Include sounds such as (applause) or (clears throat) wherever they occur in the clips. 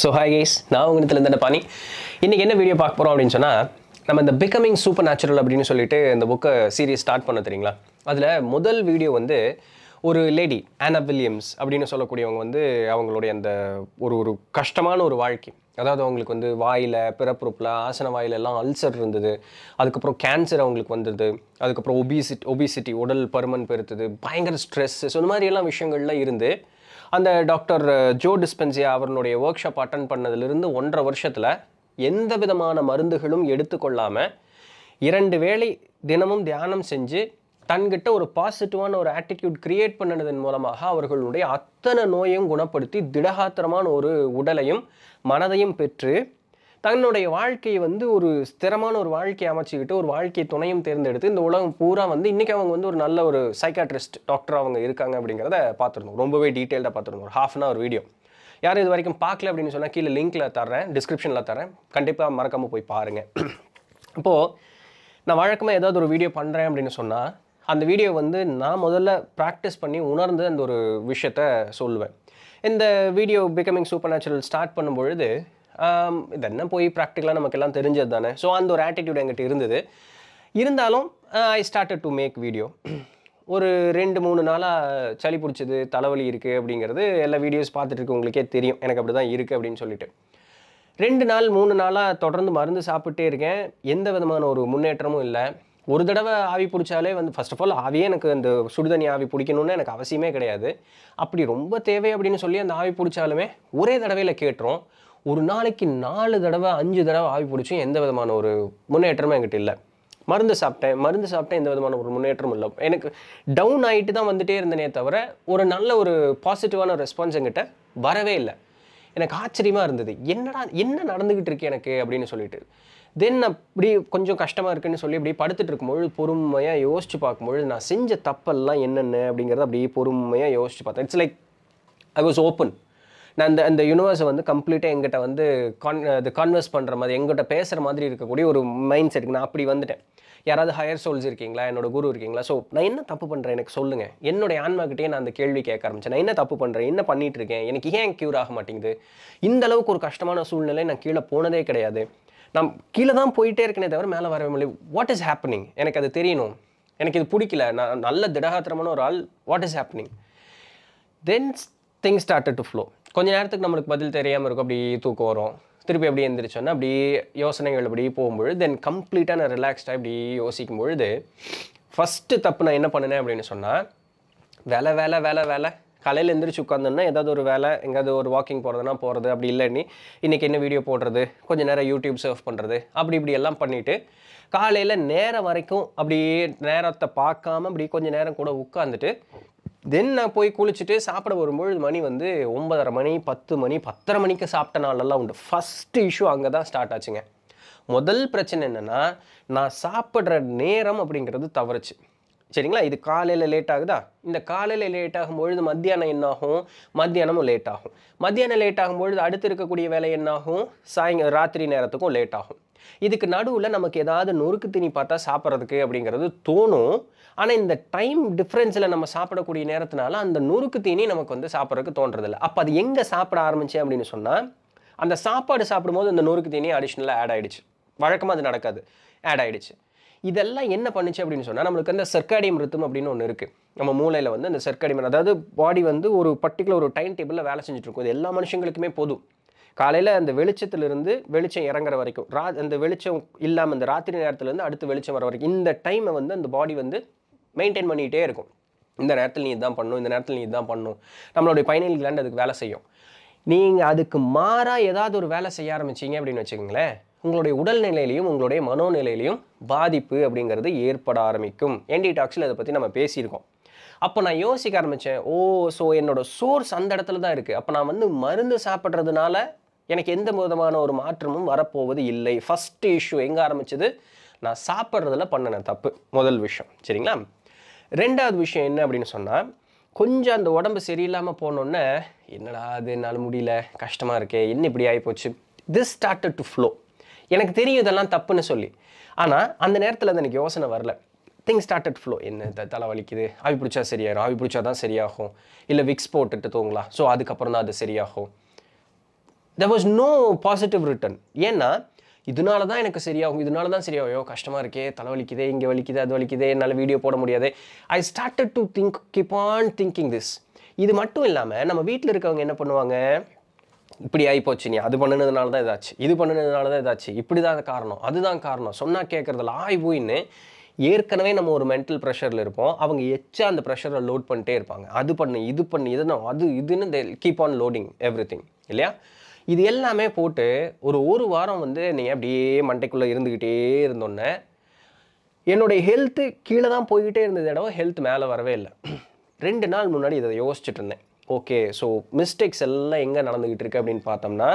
so hi guys நான் உங்கள் இடத்துல இருந்த பாணி இன்றைக்கி என்ன வீடியோ பார்க்க போகிறோம் அப்படின்னு சொன்னால் நம்ம இந்த பிகமிங் சூப்பர் நேச்சுரல் அப்படின்னு சொல்லிட்டு இந்த புக்கை சீரியஸ் ஸ்டார்ட் பண்ண தெரியுங்களா அதில் முதல் வீடியோ வந்து ஒரு லேடி ஆனா வில்லியம்ஸ் அப்படின்னு சொல்லக்கூடியவங்க வந்து அவங்களுடைய அந்த ஒரு ஒரு கஷ்டமான ஒரு வாழ்க்கை அதாவது அவங்களுக்கு வந்து வாயில் பிறப்புறுப்பில் ஆசன வாயிலெல்லாம் அல்சர் இருந்தது அதுக்கப்புறம் கேன்சர் அவங்களுக்கு வந்தது அதுக்கப்புறம் ஒபிசிட்டி ஒபிசிட்டி உடல் பருமன் பெருத்தது பயங்கர ஸ்ட்ரெஸ்ஸு ஸோ இந்த மாதிரியெல்லாம் விஷயங்கள்லாம் இருந்து அந்த டாக்டர் ஜோ டிஸ்பென்சியா அவருடைய ஒர்க் ஷாப் அட்டன் பண்ணதுலேருந்து ஒன்றரை வருஷத்தில் எந்த விதமான மருந்துகளும் எடுத்துக்கொள்ளாமல் இரண்டு வேளை தினமும் தியானம் செஞ்சு தன்கிட்ட ஒரு பாசிட்டிவான ஒரு ஆட்டிடியூட் கிரியேட் பண்ணினதன் மூலமாக அவர்களுடைய அத்தனை நோயும் குணப்படுத்தி திடகாத்திரமான ஒரு உடலையும் மனதையும் பெற்று தன்னுடைய வாழ்க்கையை வந்து ஒரு ஸ்திரமான ஒரு வாழ்க்கையை அமைச்சிக்கிட்டு ஒரு வாழ்க்கை துணையும் தேர்ந்தெடுத்து இந்த உலகம் பூரா வந்து இன்றைக்கி அவங்க வந்து ஒரு நல்ல ஒரு சைக்காட்ரிஸ்ட் டாக்டர் அவங்க இருக்காங்க அப்படிங்கிறத பார்த்துருந்தோம் ரொம்பவே டீட்டெயில்டாக பார்த்துருந்தோம் ஒரு ஹாஃப் அன் அவர் வீடியோ யார் இது வரைக்கும் பார்க்கல அப்படின்னு சொன்னால் கீழே லிங்க்கில் தரேன் டிஸ்கிரிப்ஷனில் தரேன் கண்டிப்பாக மறக்காமல் போய் பாருங்கள் இப்போது நான் வழக்கமாக ஏதாவது ஒரு வீடியோ பண்ணுறேன் அப்படின்னு சொன்னால் அந்த வீடியோ வந்து நான் முதல்ல ப்ராக்டிஸ் பண்ணி உணர்ந்து அந்த ஒரு விஷயத்த சொல்லுவேன் இந்த video becoming supernatural start பண்ணும்பொழுது இதென்ன போய் ப்ராக்டிக்கலாக நமக்கெல்லாம் தெரிஞ்சது தானே ஸோ அந்த ஒரு ஆட்டிடியூட் எங்கிட்ட இருந்தது இருந்தாலும் I started to make video ஒரு ரெண்டு மூணு நாளாக சளி பிடிச்சது தலைவலி இருக்குது அப்படிங்கிறது எல்லா வீடியோஸ் பார்த்துட்டு இருக்கு உங்களுக்கே தெரியும் எனக்கு அப்படி தான் இருக்குது அப்படின்னு சொல்லிட்டு ரெண்டு நாள் மூணு நாளாக தொடர்ந்து மருந்து சாப்பிட்டே இருக்கேன் எந்த விதமான ஒரு முன்னேற்றமும் இல்லை ஒரு தடவை ஆவி பிடிச்சாலே வந்து ஃபஸ்ட் ஆஃப் ஆல் ஆவியே எனக்கு அந்த சுடுதண்ணி ஆவி பிடிக்கணும்னு எனக்கு அவசியமே கிடையாது அப்படி ரொம்ப தேவை அப்படின்னு சொல்லி அந்த ஆவி பிடிச்சாலுமே ஒரே தடவையில் கேட்டுரும் ஒரு நாளைக்கு நாலு தடவை அஞ்சு தடவை ஆவி பிடிச்சும் எந்த விதமான ஒரு முன்னேற்றமும் என்கிட்ட இல்லை மருந்து சாப்பிட்டேன் மருந்து சாப்பிட்டேன் எந்த விதமான ஒரு முன்னேற்றமும் இல்லை எனக்கு டவுன் ஆகிட்டு தான் வந்துட்டே இருந்தனே தவிர ஒரு நல்ல ஒரு பாசிட்டிவான ரெஸ்பான்ஸ் என்கிட்ட வரவே இல்லை எனக்கு ஆச்சரியமாக இருந்தது என்னடா என்ன நடந்துக்கிட்டு இருக்கு எனக்கு அப்படின்னு சொல்லிட்டு தென் அப்படி கொஞ்சம் கஷ்டமாக இருக்குன்னு சொல்லி அப்படியே படுத்துட்டு இருக்கும்பொழுது பொறுமையாக யோசிச்சு பார்க்கும்பொழுது நான் செஞ்ச தப்பெல்லாம் என்னென்ன அப்படிங்கிறத அப்படியே பொறுமையாக யோசிச்சு பார்த்தேன் it's like I was open நான் அந்த அந்த யூனிவர்ஸை வந்து கம்ப்ளீட்டாக எங்கிட்ட வந்து கான் அது கான்வெர்ஸ் பண்ணுற மாதிரி எங்கிட்ட பேசுகிற மாதிரி இருக்கக்கூடிய ஒரு மைண்ட் செட்டுக்கு நான் அப்படி வந்துட்டேன் யாராவது ஹையர் சோல்ஸ் இருக்கீங்களா என்னோட குரு இருக்கீங்களா ஸோ நான் என்ன தப்பு பண்ணுறேன் எனக்கு சொல்லுங்கள் என்னுடைய ஆன்மாக்கிட்டே நான் அந்த கேள்வி கேட்க ஆரம்பிச்சேன் நான் என்ன தப்பு பண்ணுறேன் என்ன பண்ணிகிட்டு இருக்கேன் எனக்கு ஏன் க்யூர் ஆக மாட்டேங்குது இந்த அளவுக்கு ஒரு கஷ்டமான சூழ்நிலை நான் கீழே போனதே கிடையாது நான் கீழே தான் போயிட்டே இருக்கேனே தவிர மேலே வரவே முடியும் வாட் இஸ் ஹேப்பனிங் எனக்கு அது தெரியணும் எனக்கு இது பிடிக்கல நான் நல்ல திடகாத்திரமான ஒரு ஆள் what is happening then thing started to flow கொஞ்ச நேரத்துக்கு நம்மளுக்கு பதில் தெரியாமல் இருக்கும் அப்படி தூக்கம் வரும் திருப்பி எப்படி எழுந்திரிச்சோன்னா அப்படி யோசனைகள் அப்படி போகும்பொழுது தென் கம்ப்ளீட்டாக நான் ரிலாக்ஸ்டாக இப்படி யோசிக்கும் பொழுது ஃபஸ்ட்டு தப்பு நான் என்ன பண்ணினேன் அப்படின்னு சொன்னால் வேலை வேலை வேலை வேலை காலையில் எழுந்திரிச்சு உட்காந்தோன்னா ஏதாவது ஒரு வேலை எங்கேயாவது ஒரு வாக்கிங் போகிறதுனா போகிறது அப்படி இல்லைன்னு இன்றைக்கி என்ன வீடியோ போடுறது கொஞ்சம் நேரம் யூடியூப் சர்ஃப் பண்ணுறது அப்படி இப்படி எல்லாம் பண்ணிவிட்டு காலையில் நேரம் வரைக்கும் அப்படி நேரத்தை பார்க்காம அப்படி கொஞ்சம் நேரம் கூட உட்காந்துட்டு தென் நான் போய் குளிச்சுட்டு சாப்பிட வரும்பொழுது மணி வந்து ஒன்பதரை மணி பத்து மணி பத்தரை மணிக்கு சாப்பிட்ட நாளெல்லாம் உண்டு ஃபஸ்ட்டு இஷ்யூ அங்கே தான் ஸ்டார்ட் ஆச்சுங்க முதல் பிரச்சனை என்னென்னா நான் சாப்பிட்ற நேரம் அப்படிங்கிறது தவறுச்சு சரிங்களா இது காலையில் லேட் ஆகுதா இந்த காலையில் லேட் ஆகும்பொழுது மத்தியானம் என்னாகும் மத்தியானமும் லேட் ஆகும் மத்தியானம் லேட் ஆகும்பொழுது அடுத்து இருக்கக்கூடிய வேலை என்னாகும் சாயங்க ராத்திரி நேரத்துக்கும் லேட் ஆகும் இதுக்கு நடுவில் நமக்கு ஏதாவது நொறுக்கு தீனி பார்த்தா சாப்பிட்றதுக்கு அப்படிங்கிறது தோணும் ஆனால் இந்த டைம் டிஃப்ரென்ஸில் நம்ம சாப்பிடக்கூடிய நேரத்தினால அந்த நொறுக்கு தீனி நமக்கு வந்து சாப்பிட்றதுக்கு தோன்றதில்லை அப்போ அது எங்கே சாப்பிட ஆரம்பிச்சு அப்படின்னு சொன்னால் அந்த சாப்பாடு சாப்பிடும்போது அந்த நொறுக்கு தீனி அடிஷ்னலாக ஆட் ஆகிடுச்சு வழக்கமாக அது நடக்காது ஆட் ஆகிடுச்சு இதெல்லாம் என்ன பண்ணுச்சு அப்படின்னு சொன்னால் நம்மளுக்கு அந்த சர்க்காடியம் ரித்தம் அப்படின்னு ஒன்று இருக்குது நம்ம மூளையில் வந்து அந்த சர்க்காடியம் அதாவது பாடி வந்து ஒரு பர்டிகுலர் ஒரு டைம் டேபிளில் வேலை செஞ்சுட்டு இருக்கும் இது எல்லா மனுஷங்களுக்குமே போதும் காலையில் அந்த வெளிச்சத்துலேருந்து வெளிச்சம் இறங்குற வரைக்கும் ரா அந்த வெளிச்சம் இல்லாமல் இந்த ராத்திரி நேரத்துலேருந்து அடுத்து வெளிச்சம் வர வரைக்கும் இந்த டைமை வந்து அந்த பாடி வந்து மெயின்டைன் பண்ணிகிட்டே இருக்கும் இந்த நேரத்தில் நீ இதுதான் பண்ணும் இந்த நேரத்தில் நீ இதுதான் பண்ணும் நம்மளுடைய பைனல் கிளாண்ட் அதுக்கு வேலை செய்யும் நீங்கள் அதுக்கு மாறாக ஏதாவது ஒரு வேலை செய்ய ஆரம்பிச்சிங்க அப்படின்னு வச்சுக்கோங்களேன் உங்களுடைய உடல்நிலையிலையும் உங்களுடைய மனோநிலையிலையும் பாதிப்பு அப்படிங்கிறது ஏற்பட ஆரம்பிக்கும் என்டிடாக்ஸில் அதை பற்றி நம்ம பேசியிருக்கோம் அப்போ நான் யோசிக்க ஆரம்பித்தேன் ஓ ஸோ என்னோடய சோர்ஸ் அந்த இடத்துல தான் இருக்குது அப்போ நான் வந்து மருந்து சாப்பிட்றதுனால எனக்கு எந்த விதமான ஒரு மாற்றமும் வரப்போவது இல்லை ஃபஸ்ட்டு இஷ்யூ எங்கே ஆரம்பிச்சது நான் சாப்பிட்றதுல பண்ணினேன் தப்பு முதல் விஷயம் சரிங்களா ரெண்டாவது விஷயம் என்ன அப்படின்னு சொன்னால் கொஞ்சம் அந்த உடம்பு சரியில்லாமல் போனோன்னே என்னடா அது என்னால் முடியல கஷ்டமாக இருக்கே என்ன இப்படி ஆகிப்போச்சு திஸ் ஸ்டார்ட் டு ஃப்ளோ எனக்கு தெரியும் இதெல்லாம் தப்புன்னு சொல்லி ஆனால் அந்த நேரத்தில் அது எனக்கு யோசனை வரல திங் அட் ஃப்ளோ என்ன த தலை வலிக்குது ஆவி பிடிச்சா சரியாயிரும் ஆவி பிடிச்சா தான் சரியாகும் இல்லை விக்ஸ் போட்டுட்டு தூங்கலாம் ஸோ அதுக்கப்புறம் தான் அது சரியாகும் there was no positive return ஏன்னா இதனால தான் எனக்கு சரியாகும் இதனால தான் சரியாகும் ஐயோ கஷ்டமாக இருக்கே தலைவலிக்குதே இங்கே வலிக்குது அது வலிக்குதே என்னால் வீடியோ போட முடியாது I start to think keep on thinking this இது மட்டும் இல்லாமல் நம்ம வீட்டில் இருக்கவங்க என்ன பண்ணுவாங்க இப்படி ஆகிப்போச்சு நீ அது பண்ணினதுனால தான் இதாச்சு இது பண்ணினதுனால தான் இதாச்சு இப்படி தான் காரணம் அதுதான் காரணம் சொன்னால் கேட்குறதுல ஆய் போயின்னு ஏற்கனவே நம்ம ஒரு மென்டல் ப்ரெஷரில் இருப்போம் அவங்க எச்சா அந்த ப்ரெஷரை லோட் பண்ணிட்டே இருப்பாங்க அது பண்ணு இது பண்ணு இதுனா அது இதுன்னு keep on loading everything இல்லையா இது எல்லாமே போட்டு ஒரு ஒரு வாரம் வந்து நீங்கள் அப்படியே மண்டைக்குள்ளே இருந்துக்கிட்டே இருந்தோன்னே என்னுடைய ஹெல்த்து கீழே தான் போய்கிட்டே இருந்தது இடம் ஹெல்த் மேலே வரவே இல்லை ரெண்டு நாள் முன்னாடி இதை யோசிச்சுட்டு இருந்தேன் ஓகே ஸோ மிஸ்டேக்ஸ் எல்லாம் எங்கே நடந்துக்கிட்டு இருக்கு அப்படின்னு பார்த்தோம்னா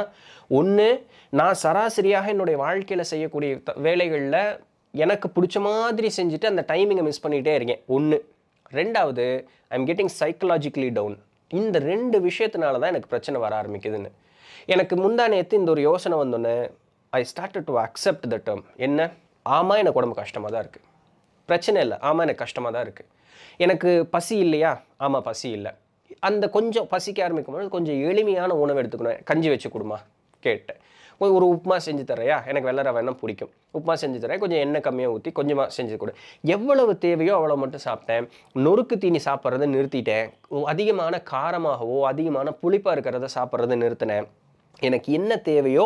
ஒன்று நான் சராசரியாக என்னுடைய வாழ்க்கையில் செய்யக்கூடிய வேலைகளில் எனக்கு பிடிச்ச மாதிரி செஞ்சுட்டு அந்த டைமிங்கை மிஸ் பண்ணிகிட்டே இருக்கேன் ஒன்று ரெண்டாவது I am getting psychologically down இந்த ரெண்டு விஷயத்தினால தான் எனக்கு பிரச்சனை வர ஆரம்பிக்குதுன்னு எனக்கு முந்தா நேற்று இந்த ஒரு யோசனை வந்தோன்னே I start to accept the term என்ன ஆமாம் எனக்கு உடம்பு கஷ்டமாக தான் இருக்குது பிரச்சனை இல்லை ஆமாம் எனக்கு கஷ்டமாக தான் இருக்குது எனக்கு பசி இல்லையா ஆமாம் பசி இல்லை அந்த கொஞ்சம் பசிக்க ஆரம்பிக்கும் பொழுது கொஞ்சம் எளிமையான உணவு எடுத்துக்கணும் கஞ்சி வச்சு கொடுமா கேட்டேன் ஒரு உப்புமா செஞ்சு தரையா எனக்கு வெள்ளரை வேணால் பிடிக்கும் உப்புமா செஞ்சு தரேன் கொஞ்சம் எண்ணெய் கம்மியாக ஊற்றி கொஞ்சமாக செஞ்சு கொடு எவ்வளவு தேவையோ அவ்வளோ மட்டும் சாப்பிட்டேன் நொறுக்கு தீனி சாப்பிட்றத நிறுத்திட்டேன் அதிகமான காரமாகவோ அதிகமான புளிப்பாக இருக்கிறத சாப்பிட்றத நிறுத்தினேன் எனக்கு என்ன தேவையோ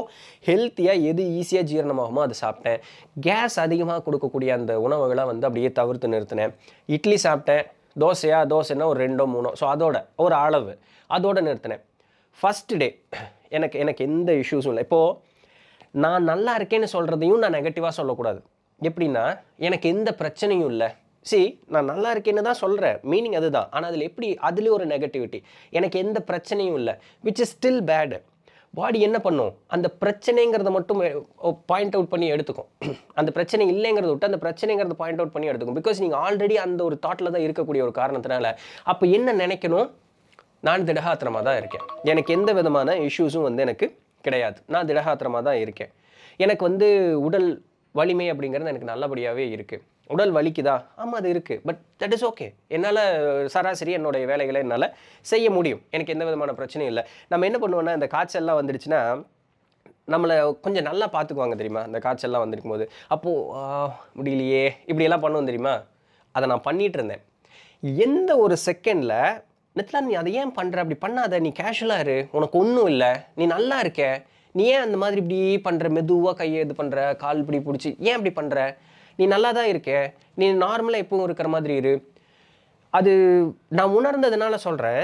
ஹெல்த்தியாக எது ஈஸியாக ஜீரணமாகுமோ அதை சாப்பிட்டேன் கேஸ் அதிகமாக கொடுக்கக்கூடிய அந்த உணவுகளை வந்து அப்படியே தவிர்த்து நிறுத்தினேன் இட்லி சாப்பிட்டேன் தோசையா தோசைன்னா ஒரு ரெண்டோ மூணோ ஸோ அதோட ஒரு அளவு அதோட நிறுத்தினேன் ஃபஸ்ட் டே எனக்கு எனக்கு எந்த இஷ்யூஸும் இல்லை இப்போது நான் நல்லா இருக்கேன்னு சொல்கிறதையும் நான் நெகட்டிவாக சொல்லக்கூடாது எப்படின்னா எனக்கு எந்த பிரச்சனையும் இல்லை சி நான் நல்லா இருக்கேன்னு தான் சொல்கிறேன் மீனிங் அதுதான் ஆனால் அதில் எப்படி அதுலேயும் ஒரு நெகட்டிவிட்டி எனக்கு எந்த பிரச்சனையும் இல்லை which is still bad body என்ன பண்ணும் அந்த பிரச்சனைங்கிறத மட்டும் பாயிண்ட் அவுட் பண்ணி எடுத்துக்கும் (clears throat) அந்த பிரச்சனை இல்லைங்கிறத விட்டு அந்த பிரச்சனைங்கிறத பாயிண்ட் அவுட் பண்ணி எடுத்துக்கும் பிகாஸ் நீங்கள் ஆல்ரெடி அந்த ஒரு தாட்டில் தான் இருக்கக்கூடிய ஒரு காரணத்தினால அப்போ என்ன நினைக்கணும் நான் திடகாத்திரமாக தான் இருக்கேன் எனக்கு எந்த விதமான இஷ்யூஸும் வந்து எனக்கு கிடையாது நான் திடகாத்திரமாக தான் இருக்கேன் எனக்கு வந்து உடல் வலிமை அப்படிங்கிறது எனக்கு நல்லபடியாகவே இருக்குது உடல் வலிக்குதா ஆமாம் அது இருக்குது பட் தட் இஸ் ஓகே என்னால் சராசரி என்னுடைய வேலைகளை என்னால் செய்ய முடியும் எனக்கு எந்த விதமான பிரச்சனையும் இல்லை நம்ம என்ன பண்ணுவோம்னா இந்த காய்ச்சல்லாம் வந்துடுச்சுன்னா நம்மளை கொஞ்சம் நல்லா பார்த்துக்குவாங்க தெரியுமா இந்த காய்ச்சல்லாம் வந்திருக்கும் போது அப்போது முடியலையே இப்படியெல்லாம் பண்ணுவோம் தெரியுமா அதை நான் பண்ணிகிட்டு இருந்தேன் எந்த ஒரு செகண்டில் நித்லா நீ அதை ஏன் பண்ணுற அப்படி பண்ணாத நீ கேஷுவலாக இரு உனக்கு ஒன்றும் இல்லை நீ நல்லா இருக்க நீ ஏன் அந்த மாதிரி இப்படி பண்ணுற மெதுவாக கையை இது பண்ணுற கால் இப்படி பிடிச்சி ஏன் இப்படி பண்ணுற நீ நல்லா தான் இருக்கே நீ நார்மலாக எப்பவும் இருக்கிற மாதிரி இரு அது நான் உணர்ந்ததுனால சொல்கிறேன்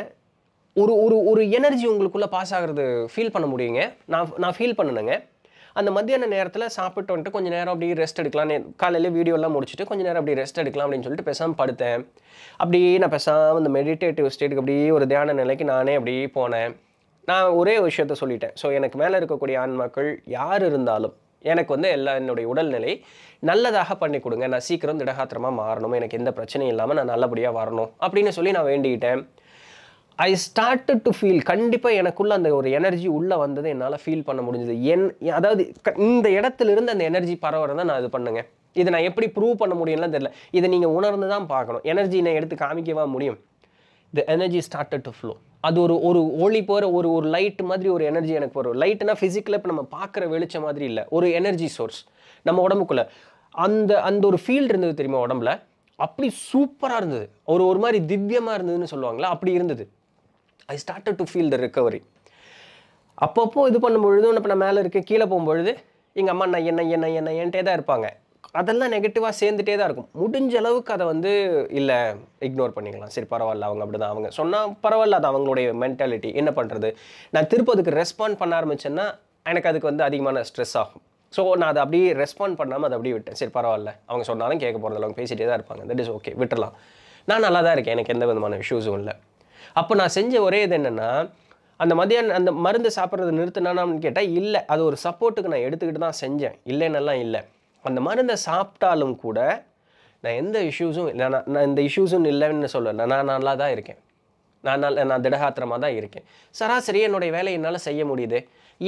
ஒரு ஒரு ஒரு எனர்ஜி உங்களுக்குள்ளே பாஸ் ஆகிறது ஃபீல் பண்ண முடியுங்க நான் நான் ஃபீல் பண்ணணுங்க அந்த மத்தியான நேரத்தில் சாப்பிட்டு வந்துட்டு கொஞ்சம் நேரம் அப்படியே ரெஸ்ட் எடுக்கலாம் காலையில் வீடியோலாம் முடிச்சுட்டு கொஞ்சம் நேரம் அப்படி ரெஸ்ட் எடுக்கலாம் அப்படின்னு சொல்லிட்டு பேசாமல் படுத்தேன் அப்படியே நான் பேசாமல் அந்த மெடிடேட்டிவ் ஸ்டேட்டுக்கு அப்படியே ஒரு தியான நிலைக்கு நானே அப்படியே போனேன் நான் ஒரே விஷயத்த சொல்லிட்டேன் ஸோ எனக்கு மேலே இருக்கக்கூடிய ஆண்மக்கள் யார் இருந்தாலும் எனக்கு வந்து எல்லா என்னுடைய உடல்நிலை நல்லதாக பண்ணி கொடுங்க நான் சீக்கிரம் திடகாத்திரமாக மாறணும் எனக்கு எந்த பிரச்சனையும் இல்லாமல் நான் நல்லபடியாக வரணும் அப்படின்னு சொல்லி நான் வேண்டிக்கிட்டேன் ஐ ஸ்டார்ட் டு ஃபீல் கண்டிப்பாக எனக்குள்ளே அந்த ஒரு எனர்ஜி உள்ளே வந்தது என்னால் ஃபீல் பண்ண முடிஞ்சது என் அதாவது இந்த இடத்துலேருந்து அந்த எனர்ஜி பரவுறதை நான் இது பண்ணுங்க இதை நான் எப்படி ப்ரூவ் பண்ண முடியும்லாம் தெரில இதை நீங்கள் உணர்ந்து தான் பார்க்கணும் எனர்ஜி நான் எடுத்து காமிக்கவா முடியும் the energy started to flow அது ஒரு ஒரு ஒளி போகிற ஒரு ஒரு லைட் மாதிரி ஒரு எனர்ஜி எனக்கு வரும் லைட்னா ஃபிசிக்கலாக இப்போ நம்ம பார்க்குற வெளிச்சம் மாதிரி இல்லை ஒரு எனர்ஜி சோர்ஸ் நம்ம உடம்புக்குள்ளே அந்த அந்த ஒரு ஃபீல்டு இருந்தது தெரியுமா உடம்புல அப்படி சூப்பராக இருந்தது ஒரு ஒரு மாதிரி திவ்யமாக இருந்ததுன்னு சொல்லுவாங்களா அப்படி இருந்தது I started to feel the recovery அப்பப்போ இது பண்ணும்பொழுதும் இப்போ நான் மேலே இருக்கேன் கீழே போகும்பொழுது எங்கள் அம்மா நான் என்ன என்ன என்ன என்கிட்டே தான் இருப்பாங்க அதெல்லாம் நெகட்டிவாக சேர்ந்துட்டே தான் இருக்கும் முடிஞ்ச அளவுக்கு அதை வந்து இல்லை இக்னோர் பண்ணிக்கலாம் சரி பரவாயில்ல அவங்க அப்படி தான் அவங்க சொன்னால் பரவாயில்ல அது அவங்களுடைய மென்டாலிட்டி என்ன பண்ணுறது நான் திருப்ப அதுக்கு ரெஸ்பாண்ட் பண்ண ஆரம்பிச்சேன்னா எனக்கு அதுக்கு வந்து அதிகமான ஸ்ட்ரெஸ் ஆகும் ஸோ நான் அதை அப்படியே ரெஸ்பாண்ட் பண்ணாமல் அதை அப்படியே விட்டேன் சரி பரவாயில்ல அவங்க சொன்னாலும் கேட்க போகிறதில்ல அவங்க பேசிகிட்டே தான் இருப்பாங்க தட் இஸ் ஓகே விட்டுலாம் நான் நல்லா தான் இருக்கேன் எனக்கு எந்த விதமான இஷ்யூஸும் இல்லை அப்போ நான் செஞ்ச ஒரே இது என்னென்னா அந்த மதியானம் அந்த மருந்து சாப்பிட்றது நிறுத்தினானான்னு கேட்டால் இல்லை அது ஒரு சப்போர்ட்டுக்கு நான் எடுத்துக்கிட்டு தான் செஞ்சேன் இல்லைன்னெல்லாம் இல்லை அந்த மருந்தை சாப்பிட்டாலும் கூட நான் எந்த இஷ்யூஸும் நான் நான் இந்த இஷ்யூஸும் இல்லைன்னு சொல்லலை நான் நல்லா தான் இருக்கேன் நான் நல்ல நான் திடகாத்திரமாக தான் இருக்கேன் சராசரி என்னுடைய வேலையை என்னால் செய்ய முடியுது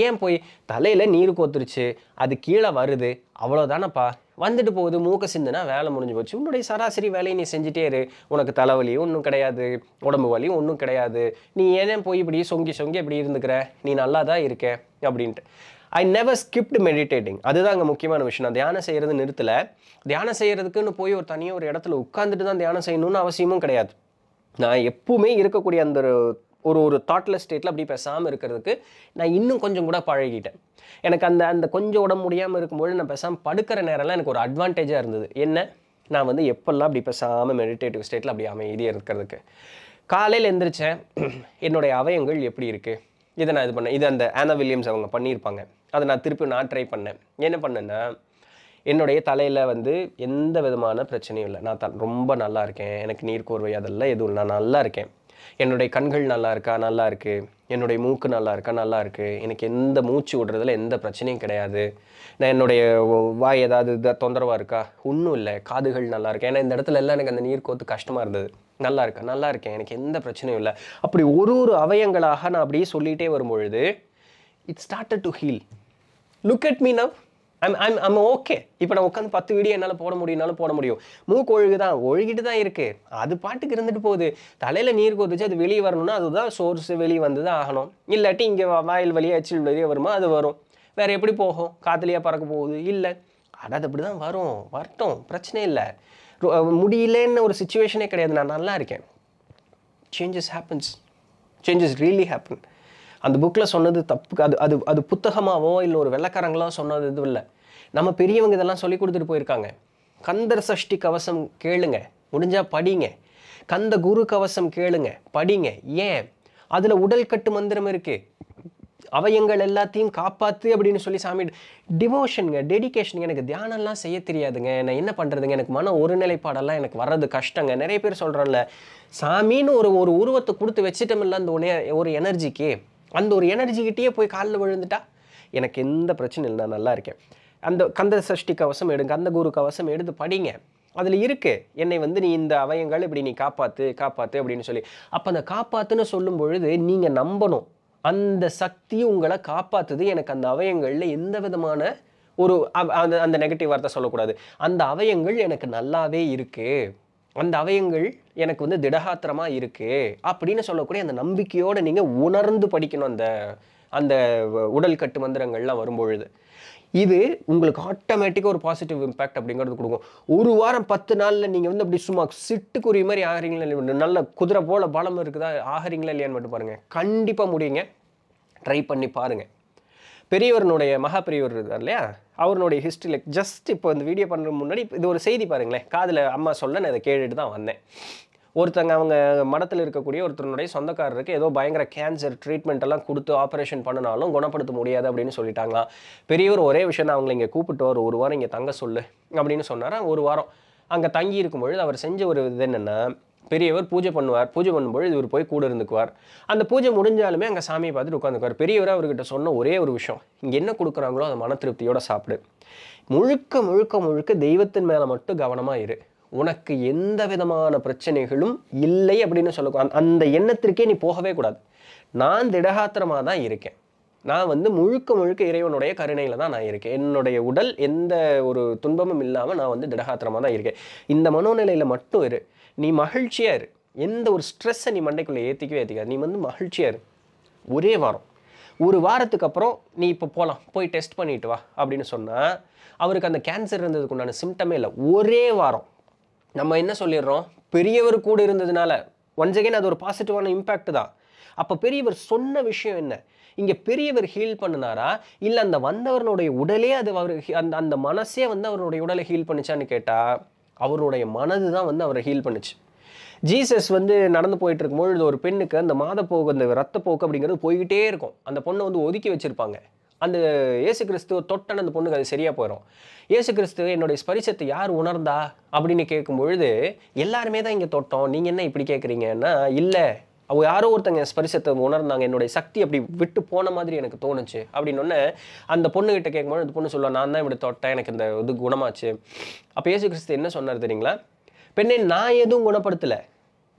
ஏன் போய் தலையில் நீர் கோத்துருச்சு அது கீழே வருது அவ்வளோதானப்பா வந்துட்டு போகுது மூக்க சிந்துனா வேலை முடிஞ்சு போச்சு உன்னுடைய சராசரி வேலையை நீ செஞ்சுட்டே இரு உனக்கு தலைவலியும் ஒன்றும் கிடையாது உடம்பு வலியும் ஒன்றும் கிடையாது நீ ஏன் போய் இப்படி சொங்கி சொங்கி இப்படி இருந்துக்கிற நீ நல்லா தான் இருக்க அப்படின்ட்டு ஐ நெவர் ஸ்கிப்ட் மெடிடேட்டிங் அதுதான் அங்கே முக்கியமான விஷயம் நான் தியானம் செய்கிறது நிறுத்தலை தியானம் செய்கிறதுக்குன்னு போய் ஒரு தனியாக ஒரு இடத்துல உட்காந்துட்டு தான் தியானம் செய்யணும்னு அவசியமும் கிடையாது நான் எப்பவுமே இருக்கக்கூடிய அந்த ஒரு ஒரு தாட்லெஸ் ஸ்டேட்டில் அப்படி பேசாமல் இருக்கிறதுக்கு நான் இன்னும் கொஞ்சம் கூட பழகிட்டேன் எனக்கு அந்த அந்த கொஞ்சம் உடம்பு முடியாமல் இருக்கும்போது நான் பேசாமல் படுக்கிற நேரம்லாம் எனக்கு ஒரு அட்வான்டேஜாக இருந்தது என்ன நான் வந்து எப்பெல்லாம் அப்படி பேசாமல் மெடிடேட்டிவ் ஸ்டேட்டில் அப்படி அமைதியாக இருக்கிறதுக்கு காலையில் எந்திரிச்சேன் என்னுடைய அவயங்கள் எப்படி இருக்குது இதை நான் இது பண்ணேன் இது அந்த ஆனா வில்லியம்ஸ் அவங்க பண்ணியிருப்பாங்க அதை நான் திருப்பி நான் ட்ரை பண்ணேன் என்ன பண்ணேன்னா என்னுடைய தலையில் வந்து எந்த விதமான பிரச்சனையும் இல்லை நான் த ரொம்ப நல்லா இருக்கேன் எனக்கு நீர் கோர்வை அதெல்லாம் எதுவும் நான் நல்லா இருக்கேன் என்னுடைய கண்கள் நல்லா இருக்கா நல்லா இருக்குது என்னுடைய மூக்கு நல்லா இருக்கா நல்லா இருக்குது எனக்கு எந்த மூச்சு விடுறதுல எந்த பிரச்சனையும் கிடையாது நான் என்னுடைய வாய் ஏதாவது இதாக தொந்தரவாக இருக்கா ஒன்றும் இல்லை காதுகள் நல்லா இருக்கு ஏன்னா இந்த இடத்துல எல்லாம் எனக்கு அந்த நீர் கோத்து கஷ்டமாக இருந்தது நல்லா இருக்கா நல்லா இருக்கேன் எனக்கு எந்த பிரச்சனையும் இல்லை அப்படி ஒரு ஒரு அவயங்களாக நான் அப்படியே சொல்லிகிட்டே வரும்பொழுது it started to heal look at me now I'm I'm I'm okay இப்போ நான் உட்காந்து பத்து வீடியோ என்னால் போட முடியும்னாலும் போட முடியும் மூக்கு ஒழுகு தான் ஒழுகிட்டு தான் இருக்குது அது பாட்டுக்கு இருந்துட்டு போகுது தலையில் நீர் கொதிச்சு அது வெளியே வரணும்னா அதுதான் சோர்ஸ் வெளியே வந்து தான் ஆகணும் இல்லாட்டி இங்கே வாயில் வழியாக எச்சில் வழியாக வருமா அது வரும் வேறு எப்படி போகும் காற்றுலையாக பறக்க போகுது இல்லை ஆனால் அது அப்படி தான் வரும் வரட்டும் பிரச்சனை இல்லை முடியலன்னு ஒரு சுச்சுவேஷனே கிடையாது நான் நல்லா இருக்கேன் changes happens changes really happen அந்த புக்கில் சொன்னது தப்பு அது அது அது புத்தகமாகவோ இல்லை ஒரு வெள்ளக்காரங்களாம் சொன்னது இது இல்லை நம்ம பெரியவங்க இதெல்லாம் சொல்லி கொடுத்துட்டு போயிருக்காங்க கந்தர் சஷ்டி கவசம் கேளுங்க முடிஞ்சால் படிங்க கந்த குரு கவசம் கேளுங்க படிங்க ஏன் அதில் உடல் கட்டு மந்திரம் இருக்குது அவயங்கள் எல்லாத்தையும் காப்பாற்று அப்படின்னு சொல்லி சாமி டிவோஷனுங்க டெடிக்கேஷனுங்க எனக்கு தியானம்லாம் செய்ய தெரியாதுங்க நான் என்ன பண்ணுறதுங்க எனக்கு மன ஒருநிலைப்பாடெல்லாம் எனக்கு வர்றது கஷ்டங்க நிறைய பேர் சொல்கிறோம்ல சாமின்னு ஒரு ஒரு உருவத்தை கொடுத்து இல்லை அந்த ஒரு எனர்ஜிக்கு அந்த ஒரு எனர்ஜிக்கிட்டேயே போய் காலில் விழுந்துட்டா எனக்கு எந்த பிரச்சனையும் இல்லை நான் நல்லா இருக்கேன் அந்த கந்த சஷ்டி கவசம் எடு கந்த குரு கவசம் எடுத்து படிங்க அதில் இருக்குது என்னை வந்து நீ இந்த அவயங்கள் இப்படி நீ காப்பாற்று காப்பாற்று அப்படின்னு சொல்லி அப்போ அந்த காப்பாற்றுன்னு சொல்லும் பொழுது நீங்கள் நம்பணும் அந்த சக்தி உங்களை காப்பாற்றுது எனக்கு அந்த அவயங்களில் எந்த விதமான ஒரு அந்த அந்த நெகட்டிவ் வார்த்தை சொல்லக்கூடாது அந்த அவயங்கள் எனக்கு நல்லாவே இருக்குது அந்த அவயங்கள் எனக்கு வந்து திடகாத்திரமாக இருக்குது அப்படின்னு சொல்லக்கூடிய அந்த நம்பிக்கையோடு நீங்கள் உணர்ந்து படிக்கணும் அந்த அந்த உடல் கட்டு மந்திரங்கள்லாம் வரும்பொழுது இது உங்களுக்கு ஆட்டோமேட்டிக்காக ஒரு பாசிட்டிவ் இம்பேக்ட் அப்படிங்கிறது கொடுக்கும் ஒரு வாரம் பத்து நாளில் நீங்கள் வந்து அப்படி சும்மா சிட்டுக்குரிய மாதிரி ஆகிறீங்களா இல்லையா நல்ல குதிரை போல் பலம் இருக்குதா ஆகிறீங்களா இல்லையான்னு மட்டும் பாருங்கள் கண்டிப்பாக முடியுங்க ட்ரை பண்ணி பாருங்கள் பெரியவரனுடைய மகா பெரியவர் இருக்கார் இல்லையா அவருடைய ஹிஸ்ட்ரியில் ஜஸ்ட் இப்போ இந்த வீடியோ பண்ணுற முன்னாடி இது ஒரு செய்தி பாருங்களேன் காதில் அம்மா சொல்ல நான் இதை கேட்டுட்டு தான் வந்தேன் ஒருத்தங்க அவங்க மடத்தில் இருக்கக்கூடிய ஒருத்தருடைய சொந்தக்காரருக்கு ஏதோ பயங்கர கேன்சர் ட்ரீட்மெண்ட் எல்லாம் கொடுத்து ஆப்ரேஷன் பண்ணினாலும் குணப்படுத்த முடியாது அப்படின்னு சொல்லிட்டாங்களாம் பெரியவர் ஒரே விஷயம் தான் அவங்களை இங்கே கூப்பிட்டு ஒரு ஒரு வாரம் இங்கே தங்க சொல்லு அப்படின்னு சொன்னார் ஒரு வாரம் அங்கே தங்கி இருக்கும்பொழுது அவர் செஞ்ச ஒரு இது என்னென்னா பெரியவர் பூஜை பண்ணுவார் பூஜை பண்ணும்பொழுது இவர் போய் கூட இருந்துக்குவார் அந்த பூஜை முடிஞ்சாலுமே அங்கே சாமியை பார்த்துட்டு உட்காந்துக்குவார் பெரியவர் அவர்கிட்ட சொன்ன ஒரே ஒரு விஷயம் இங்கே என்ன கொடுக்குறாங்களோ அதை மன திருப்தியோடு சாப்பிடு முழுக்க முழுக்க முழுக்க தெய்வத்தின் மேலே மட்டும் கவனமாக இரு உனக்கு எந்த விதமான பிரச்சனைகளும் இல்லை அப்படின்னு சொல்ல அந்த எண்ணத்திற்கே நீ போகவே கூடாது நான் திடகாத்திரமாக தான் இருக்கேன் நான் வந்து முழுக்க முழுக்க இறைவனுடைய கருணையில் தான் நான் இருக்கேன் என்னுடைய உடல் எந்த ஒரு துன்பமும் இல்லாமல் நான் வந்து திடகாத்திரமாக தான் இருக்கேன் இந்த மனோநிலையில் மட்டும் இரு நீ மகிழ்ச்சியாக இரு எந்த ஒரு ஸ்ட்ரெஸ்ஸை நீ மண்டைக்குள்ளே ஏற்றிக்கவே ஏற்றிக்காது நீ வந்து மகிழ்ச்சியாக இரு ஒரே வாரம் ஒரு வாரத்துக்கு அப்புறம் நீ இப்போ போகலாம் போய் டெஸ்ட் பண்ணிட்டு வா அப்படின்னு சொன்னால் அவருக்கு அந்த கேன்சர் இருந்ததுக்கு உண்டான சிம்டமே இல்லை ஒரே வாரம் நம்ம என்ன சொல்லிடுறோம் பெரியவர் கூட இருந்ததுனால ஒன்ஸ் அகேன் அது ஒரு பாசிட்டிவான இம்பேக்ட் தான் அப்போ பெரியவர் சொன்ன விஷயம் என்ன இங்கே பெரியவர் ஹீல் பண்ணினாரா இல்லை அந்த வந்தவரனுடைய உடலே அது அவர் அந்த அந்த மனசே வந்து அவருடைய உடலை ஹீல் பண்ணிச்சான்னு கேட்டால் அவருடைய மனது தான் வந்து அவரை ஹீல் பண்ணுச்சு ஜீசஸ் வந்து நடந்து போயிட்டு இருக்கும்பொழுது ஒரு பெண்ணுக்கு அந்த மாதப்போக்கு அந்த ரத்தப்போக்கு அப்படிங்கிறது போய்கிட்டே இருக்கும் அந்த பொண்ணை வந்து ஒதுக்கி வச்சுருப்பாங்க அந்த இயேசு கிறிஸ்துவ தொட்டன அந்த பொண்ணுக்கு அது சரியாக போயிடும் இயேசு கிறிஸ்துவ என்னுடைய ஸ்பரிசத்தை யார் உணர்ந்தா அப்படின்னு கேட்கும்பொழுது எல்லாருமே தான் இங்கே தொட்டோம் நீங்கள் என்ன இப்படி கேட்குறீங்கன்னா இல்லை அவங்க யாரோ ஒருத்தங்க ஸ்பரிசத்தை உணர்ந்தாங்க என்னுடைய சக்தி அப்படி விட்டு போன மாதிரி எனக்கு தோணுச்சு அப்படின்னு அந்த பொண்ணுகிட்ட கேட்கும்போது அந்த பொண்ணு சொல்லுவா நான் தான் இப்படி தொட்டேன் எனக்கு இந்த இது குணமாச்சு அப்போ இயேசு கிறிஸ்து என்ன சொன்னார் தெரியுங்களா பெண்ணே நான் எதுவும் குணப்படுத்தலை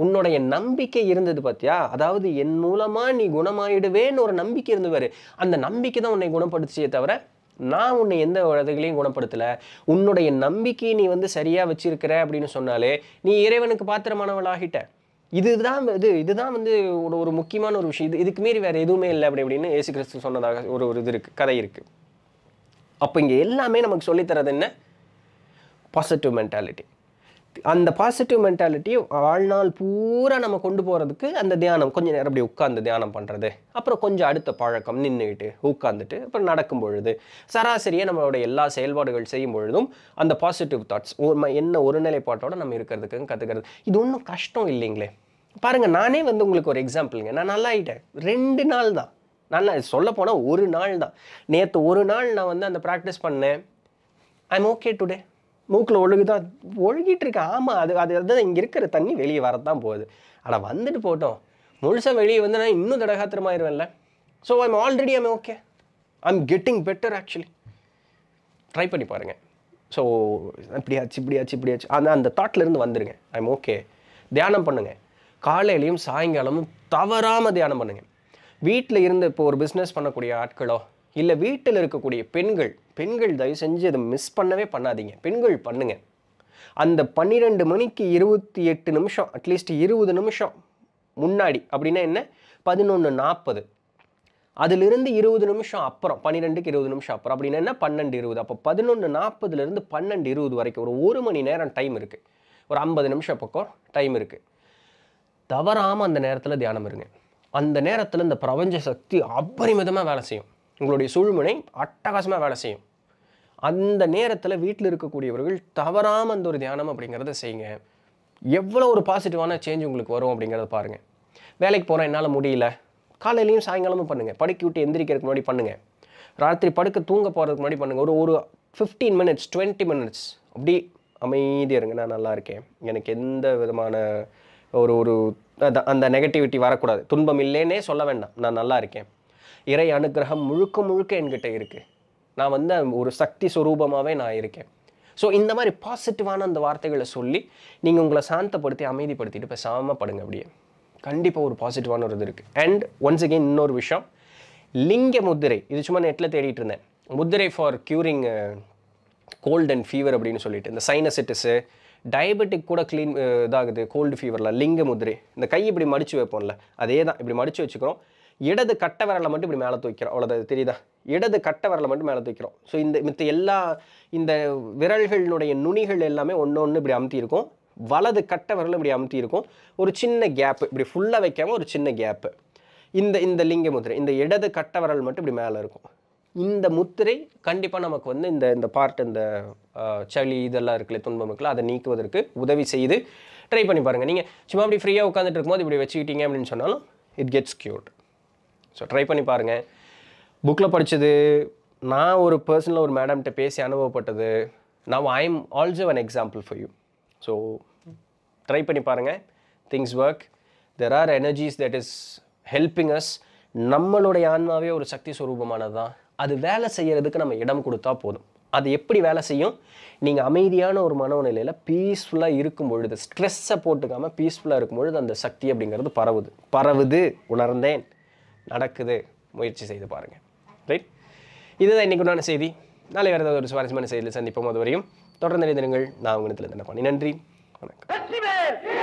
உன்னுடைய நம்பிக்கை இருந்தது பார்த்தியா அதாவது என் மூலமாக நீ குணமாயிடுவேன்னு ஒரு நம்பிக்கை இருந்துவார் அந்த நம்பிக்கை தான் உன்னை குணப்படுத்தியே தவிர நான் உன்னை எந்த விதத்துலையும் குணப்படுத்தலை உன்னுடைய நம்பிக்கையை நீ வந்து சரியாக வச்சிருக்கிற அப்படின்னு சொன்னாலே நீ இறைவனுக்கு பாத்திரமானவளாகிட்ட இதுதான் இது இதுதான் வந்து ஒரு ஒரு முக்கியமான ஒரு விஷயம் இது இதுக்கு மீறி வேறு எதுவுமே இல்லை அப்படி அப்படின்னு ஏசு கிறிஸ்து சொன்னதாக ஒரு ஒரு இது இருக்குது கதை இருக்குது அப்போ இங்கே எல்லாமே நமக்கு சொல்லித்தரது என்ன பாசிட்டிவ் மென்டாலிட்டி அந்த பாசிட்டிவ் மென்டாலிட்டி வாழ்நாள் பூரா நம்ம கொண்டு போகிறதுக்கு அந்த தியானம் கொஞ்சம் நேரம் அப்படி உட்காந்து தியானம் பண்ணுறது அப்புறம் கொஞ்சம் அடுத்த பழக்கம் நின்றுக்கிட்டு உட்காந்துட்டு அப்புறம் நடக்கும் பொழுது சராசரியாக நம்மளோட எல்லா செயல்பாடுகள் செய்யும் பொழுதும் அந்த பாசிட்டிவ் தாட்ஸ் என்ன ஒரு நிலைப்பாட்டோடு நம்ம இருக்கிறதுக்கு கற்றுக்கிறது இது ஒன்றும் கஷ்டம் இல்லைங்களே பாருங்கள் நானே வந்து உங்களுக்கு ஒரு எக்ஸாம்பிளுங்க நான் நல்லா ஆகிட்டேன் ரெண்டு நாள் தான் நல்லா சொல்லப்போனால் ஒரு நாள் தான் நேற்று ஒரு நாள் நான் வந்து அந்த ப்ராக்டிஸ் பண்ணேன் ஐம் ஓகே டுடே மூக்கில் ஒழுகுதான் ஒழுகிட்டு இருக்கு ஆமாம் அது அது அதுதான் இங்கே இருக்கிற தண்ணி வெளியே வரத்தான் போகுது ஆனால் வந்துட்டு போட்டோம் முழுசாக வெளியே வந்து நான் இன்னும் தடகாத்திரமாயிருவேன்ல so I'm already I'm okay I'm getting better actually try பண்ணி பாருங்கள் ஸோ இப்படியாச்சு இப்படியாச்சு இப்படியாச்சு அந்த அந்த தாட்லேருந்து வந்துடுங்க ஐம் ஓகே தியானம் பண்ணுங்கள் காலையிலையும் சாயங்காலமும் தவறாமல் தியானம் பண்ணுங்கள் வீட்டில் இருந்து இப்போ ஒரு பிஸ்னஸ் பண்ணக்கூடிய ஆட்களோ இல்லை வீட்டில் இருக்கக்கூடிய பெண்கள் பெண்கள் தயவு செஞ்சு அதை மிஸ் பண்ணவே பண்ணாதீங்க பெண்கள் பண்ணுங்கள் அந்த பன்னிரெண்டு மணிக்கு இருபத்தி எட்டு நிமிஷம் அட்லீஸ்ட் இருபது நிமிஷம் முன்னாடி அப்படின்னா என்ன பதினொன்று நாற்பது அதிலிருந்து இருபது நிமிஷம் அப்புறம் பன்னிரெண்டுக்கு இருபது நிமிஷம் அப்புறம் அப்படின்னா என்ன பன்னெண்டு இருபது அப்போ பதினொன்று நாற்பதுலேருந்து பன்னெண்டு இருபது வரைக்கும் ஒரு ஒரு மணி நேரம் டைம் இருக்குது ஒரு ஐம்பது நிமிஷம் பக்கம் டைம் இருக்குது தவறாமல் அந்த நேரத்தில் தியானம் இருங்க அந்த நேரத்தில் இந்த பிரபஞ்ச சக்தி அபரிமிதமாக வேலை செய்யும் உங்களுடைய சூழ்மனை அட்டகாசமாக வேலை செய்யும் அந்த நேரத்தில் வீட்டில் இருக்கக்கூடியவர்கள் தவறாமல் அந்த ஒரு தியானம் அப்படிங்கிறத செய்யுங்க எவ்வளோ ஒரு பாசிட்டிவான சேஞ்ச் உங்களுக்கு வரும் அப்படிங்கிறத பாருங்கள் வேலைக்கு போகிறேன் என்னால் முடியல காலையிலையும் சாயங்காலமும் பண்ணுங்கள் படிக்க விட்டு எந்திரிக்கிறதுக்கு முன்னாடி பண்ணுங்கள் ராத்திரி படுக்க தூங்க போகிறதுக்கு முன்னாடி பண்ணுங்கள் ஒரு ஒரு ஃபிஃப்டீன் மினிட்ஸ் டுவெண்ட்டி மினிட்ஸ் அப்படி அமைதியாக இருங்க நான் நல்லா இருக்கேன் எனக்கு எந்த விதமான ஒரு ஒரு அந்த நெகட்டிவிட்டி வரக்கூடாது துன்பம் இல்லைன்னே சொல்ல வேண்டாம் நான் நல்லா இருக்கேன் இறை அனுகிரகம் முழுக்க முழுக்க என்கிட்ட இருக்குது நான் வந்து ஒரு சக்தி சுரூபமாகவே நான் இருக்கேன் ஸோ இந்த மாதிரி பாசிட்டிவான அந்த வார்த்தைகளை சொல்லி நீங்கள் உங்களை சாந்தப்படுத்தி அமைதிப்படுத்திட்டு பேசாமல் படுங்க அப்படியே கண்டிப்பாக ஒரு பாசிட்டிவான ஒரு இது இருக்குது அண்ட் ஒன்ஸ் அகெயின் இன்னொரு விஷயம் லிங்க முதிரை இது சும்மா நெட்டில் தேடிட்டு இருந்தேன் முதிரை for curing cold and fever அப்படின்னு சொல்லிட்டு இந்த சைனசிட்டிஸு டயபெட்டிக் கூட க்ளீன் இதாகுது கோல்டு ஃபீவரில் லிங்க முதிரி இந்த கை இப்படி மடித்து வைப்போம்ல அதே தான் இப்படி மடித்து வச்சுக்கிறோம் இடது கட்ட விரலை மட்டும் இப்படி மேலே தூக்கிறோம் அவ்வளோதான் தெரியுதா இடது கட்ட விரலை மட்டும் மேலே தூக்கிறோம் ஸோ இந்த மித்த எல்லா இந்த விரல்களினுடைய நுனிகள் எல்லாமே ஒன்று ஒன்று இப்படி அமுத்தி இருக்கும் வலது கட்ட விரலும் இப்படி அமுத்தி இருக்கும் ஒரு சின்ன கேப்பு இப்படி ஃபுல்லாக வைக்காமல் ஒரு சின்ன கேப்பு இந்த இந்த லிங்க முதிரை இந்த இடது கட்ட விரல் மட்டும் இப்படி மேலே இருக்கும் இந்த முத்திரை கண்டிப்பாக நமக்கு வந்து இந்த இந்த பார்ட் இந்த சளி இதெல்லாம் இருக்குல்ல துன்பம் இருக்குல்ல அதை நீக்குவதற்கு உதவி செய்து ட்ரை பண்ணி பாருங்கள் நீங்கள் சும்மா அப்படி ஃப்ரீயாக உட்காந்துட்டு இருக்கும்போது இப்படி வச்சுக்கிட்டீங்க அப்படின்னு சொன்னாலும் it gets cured so try பண்ணி பாருங்கள் புக்கில் படித்தது நான் ஒரு பர்சனலாக ஒரு மேடம்கிட்ட பேசி அனுபவப்பட்டது நான் I am also an example for you so try பண்ணி பாருங்கள் things work there are energies that is helping us நம்மளுடைய ஆன்மாவே ஒரு சக்தி சுரூபமானது தான் அது வேலை செய்கிறதுக்கு நம்ம இடம் கொடுத்தா போதும் அது எப்படி வேலை செய்யும் நீங்கள் அமைதியான ஒரு மனநிலையில் பீஸ்ஃபுல்லாக இருக்கும் பொழுது ஸ்ட்ரெஸ்ஸை போட்டுக்காமல் பீஸ்ஃபுல்லாக இருக்கும் பொழுது அந்த சக்தி அப்படிங்கிறது பரவுது பரவுது உணர்ந்தேன் நடக்குது முயற்சி செய்து பாருங்கள் ரைட் இதுதான் இன்றைக்கு உண்டான செய்தி நாளை வேறு ஏதாவது ஒரு சுவாரஸ்யமான செய்தியில் சந்திப்போம் அதுவரையும் வரையும் தொடர்ந்து நினைந்திருங்கள் நான் உங்களிடத்தில் என்ன பண்ணி நன்றி வணக்கம்